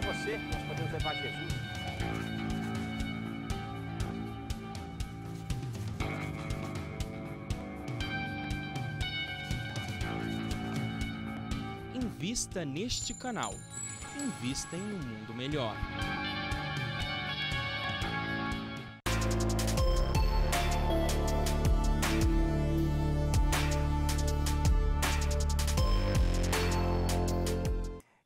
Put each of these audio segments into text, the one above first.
com você, nós podemos levar Jesus. Invista neste canal. Invista em um mundo melhor.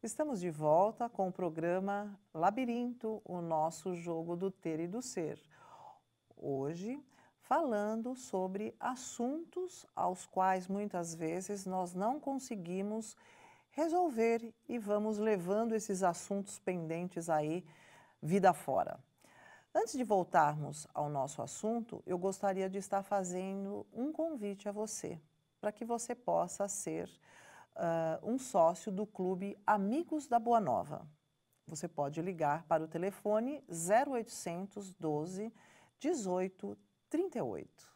Estamos de volta com o programa Labirinto, o nosso jogo do ter e do ser. Hoje, falando sobre assuntos aos quais muitas vezes nós não conseguimos resolver e vamos levando esses assuntos pendentes aí vida fora. Antes de voltarmos ao nosso assunto, eu gostaria de estar fazendo um convite a você, para que você possa ser uh, um sócio do clube Amigos da Boa Nova. Você pode ligar para o telefone 0800 12 18 38.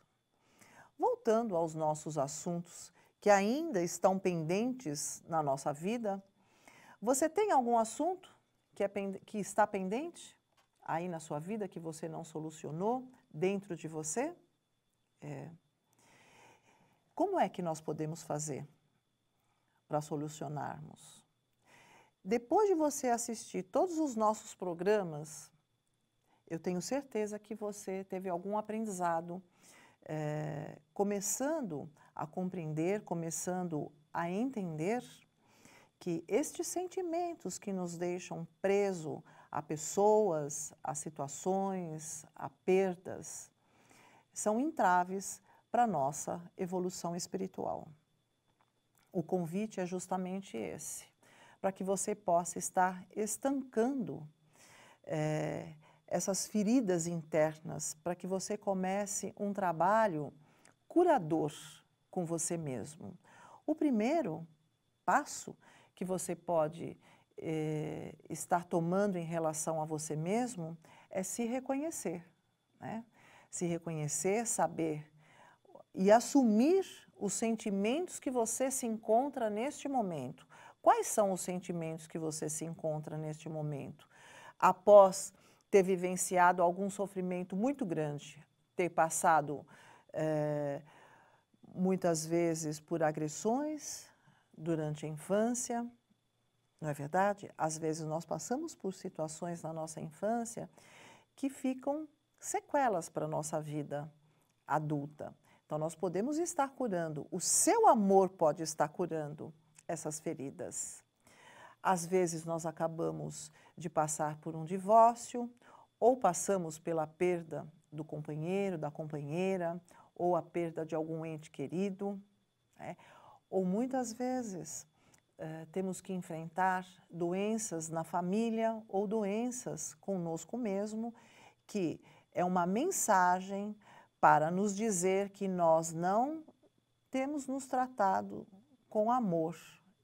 Voltando aos nossos assuntos que ainda estão pendentes na nossa vida, você tem algum assunto que, é, que está pendente aí na sua vida que você não solucionou dentro de você? É. Como é que nós podemos fazer para solucionarmos. Depois de você assistir todos os nossos programas, eu tenho certeza que você teve algum aprendizado, é, começando a compreender, começando a entender que estes sentimentos que nos deixam preso a pessoas, a situações, a perdas, são entraves para nossa evolução espiritual. O convite é justamente esse, para que você possa estar estancando é, essas feridas internas, para que você comece um trabalho curador com você mesmo. O primeiro passo que você pode eh, estar tomando em relação a você mesmo é se reconhecer, né? se reconhecer, saber e assumir os sentimentos que você se encontra neste momento. Quais são os sentimentos que você se encontra neste momento? Após ter vivenciado algum sofrimento muito grande, ter passado é, muitas vezes por agressões durante a infância, não é verdade? Às vezes nós passamos por situações na nossa infância que ficam sequelas para a nossa vida adulta. Então, nós podemos estar curando, o seu amor pode estar curando essas feridas. Às vezes, nós acabamos de passar por um divórcio, ou passamos pela perda do companheiro, da companheira, ou a perda de algum ente querido, né? ou muitas vezes eh, temos que enfrentar doenças na família ou doenças conosco mesmo, que é uma mensagem para nos dizer que nós não temos nos tratado com amor.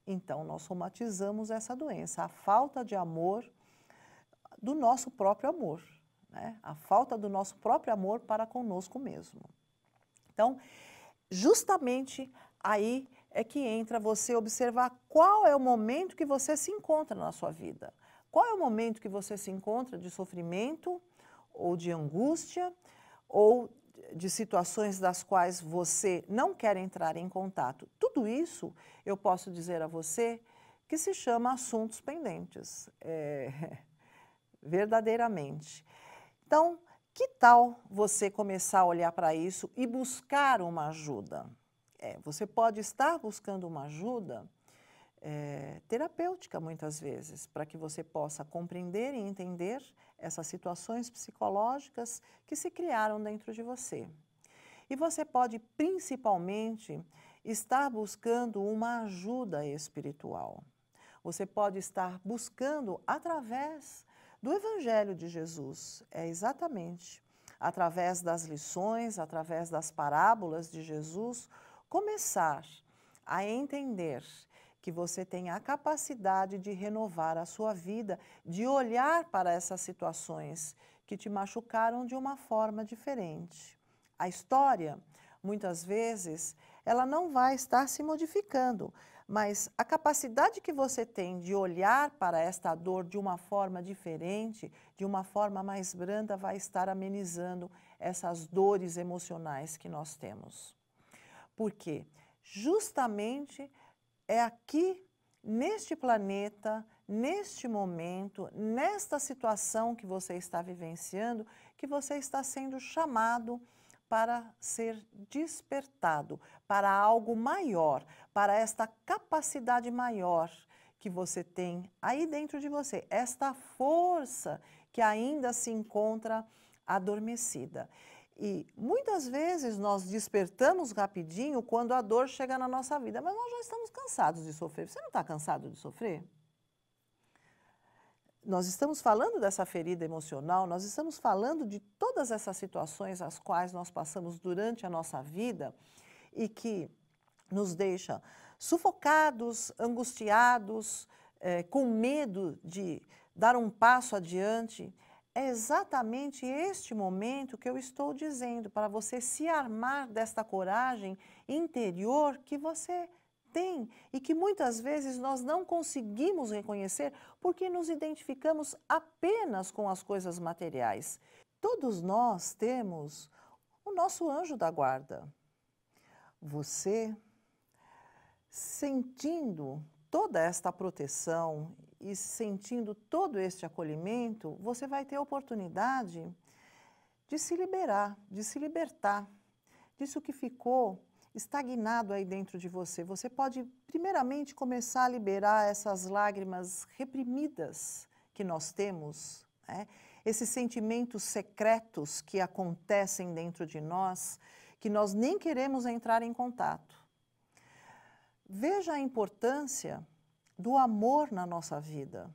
Então, nós somatizamos essa doença, a falta de amor do nosso próprio amor, né? a falta do nosso próprio amor para conosco mesmo. Então, justamente aí é que entra você observar qual é o momento que você se encontra na sua vida. Qual é o momento que você se encontra de sofrimento ou de angústia ou de situações das quais você não quer entrar em contato. Tudo isso eu posso dizer a você que se chama assuntos pendentes, é, verdadeiramente. Então, que tal você começar a olhar para isso e buscar uma ajuda? É, você pode estar buscando uma ajuda é, terapêutica muitas vezes, para que você possa compreender e entender essas situações psicológicas que se criaram dentro de você. E você pode principalmente estar buscando uma ajuda espiritual. Você pode estar buscando através do Evangelho de Jesus, é exatamente através das lições, através das parábolas de Jesus, começar a entender que você tenha a capacidade de renovar a sua vida, de olhar para essas situações que te machucaram de uma forma diferente. A história, muitas vezes, ela não vai estar se modificando, mas a capacidade que você tem de olhar para esta dor de uma forma diferente, de uma forma mais branda, vai estar amenizando essas dores emocionais que nós temos. Por quê? Justamente é aqui, neste planeta, neste momento, nesta situação que você está vivenciando, que você está sendo chamado para ser despertado para algo maior, para esta capacidade maior que você tem aí dentro de você, esta força que ainda se encontra adormecida. E muitas vezes nós despertamos rapidinho quando a dor chega na nossa vida, mas nós já estamos cansados de sofrer. Você não está cansado de sofrer? Nós estamos falando dessa ferida emocional, nós estamos falando de todas essas situações as quais nós passamos durante a nossa vida e que nos deixa sufocados, angustiados, eh, com medo de dar um passo adiante. É exatamente este momento que eu estou dizendo, para você se armar desta coragem interior que você tem e que muitas vezes nós não conseguimos reconhecer porque nos identificamos apenas com as coisas materiais. Todos nós temos o nosso anjo da guarda. Você, sentindo toda esta proteção e sentindo todo este acolhimento, você vai ter a oportunidade de se liberar, de se libertar disso que ficou estagnado aí dentro de você. Você pode, primeiramente, começar a liberar essas lágrimas reprimidas que nós temos, né? esses sentimentos secretos que acontecem dentro de nós, que nós nem queremos entrar em contato. Veja a importância do amor na nossa vida.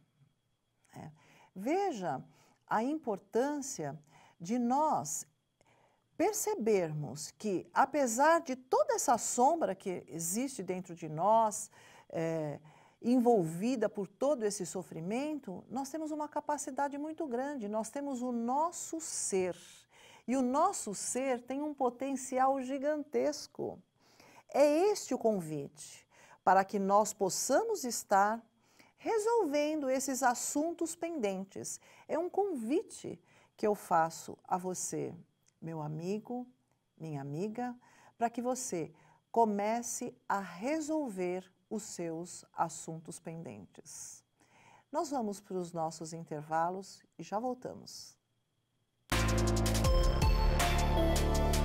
É. Veja a importância de nós percebermos que, apesar de toda essa sombra que existe dentro de nós, é, envolvida por todo esse sofrimento, nós temos uma capacidade muito grande, nós temos o nosso ser. E o nosso ser tem um potencial gigantesco. É este o convite para que nós possamos estar resolvendo esses assuntos pendentes. É um convite que eu faço a você, meu amigo, minha amiga, para que você comece a resolver os seus assuntos pendentes. Nós vamos para os nossos intervalos e já voltamos. Música